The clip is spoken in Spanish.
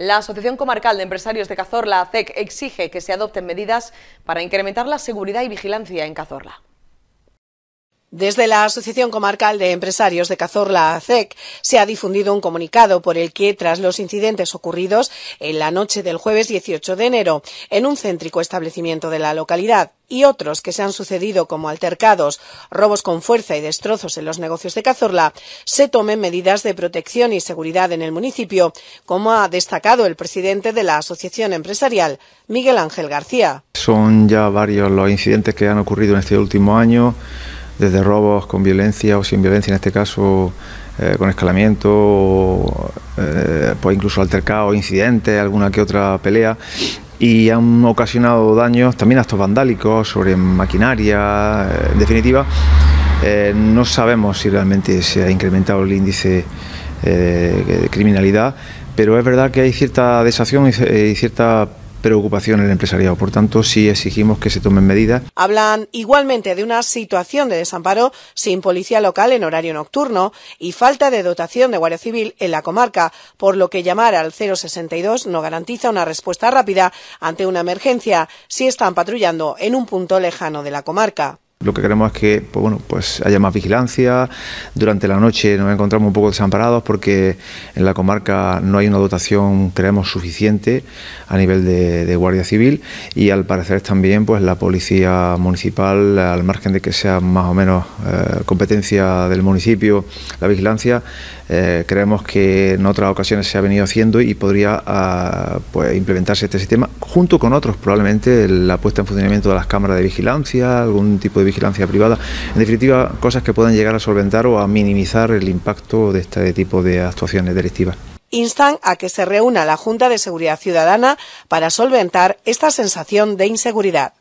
La Asociación Comarcal de Empresarios de Cazorla, ACEC, exige que se adopten medidas para incrementar la seguridad y vigilancia en Cazorla. Desde la Asociación Comarcal de Empresarios de Cazorla, ACEC, se ha difundido un comunicado por el que, tras los incidentes ocurridos en la noche del jueves 18 de enero en un céntrico establecimiento de la localidad y otros que se han sucedido como altercados, robos con fuerza y destrozos en los negocios de Cazorla, se tomen medidas de protección y seguridad en el municipio, como ha destacado el presidente de la Asociación Empresarial, Miguel Ángel García. Son ya varios los incidentes que han ocurrido en este último año desde robos con violencia o sin violencia, en este caso eh, con escalamiento, eh, pues incluso altercados, incidentes, alguna que otra pelea. Y han ocasionado daños, también actos vandálicos sobre maquinaria, eh, en definitiva. no sabemos si realmente se ha incrementado el índice de criminalidad, pero es verdad que hay cierta desacción y, cierta preocupación en el empresariado. Por tanto, sí exigimos que se tomen medidas. Hablan igualmente de una situación de desamparo sin policía local en horario nocturno y falta de dotación de Guardia Civil en la comarca, por lo que llamar al 062 no garantiza una respuesta rápida ante una emergencia si están patrullando en un punto lejano de la comarca. Lo que queremos es que pues bueno, pues haya más vigilancia. Durante la noche nos encontramos un poco desamparados porque en la comarca no hay una dotación, creemos, suficiente a nivel de, Guardia Civil y al parecer también pues la policía municipal, al margen de que sea más o menos eh, competencia del municipio, la vigilancia, eh, creemos que en otras ocasiones se ha venido haciendo y podría ah, pues, implementarse este sistema junto con otros, probablemente la puesta en funcionamiento de las cámaras de vigilancia, algún tipo de vigilancia privada. En definitiva, cosas que puedan llegar a solventar o a minimizar el impacto de este tipo de actuaciones delictivas instan a que se reúna la Junta de Seguridad Ciudadana para solventar esta sensación de inseguridad.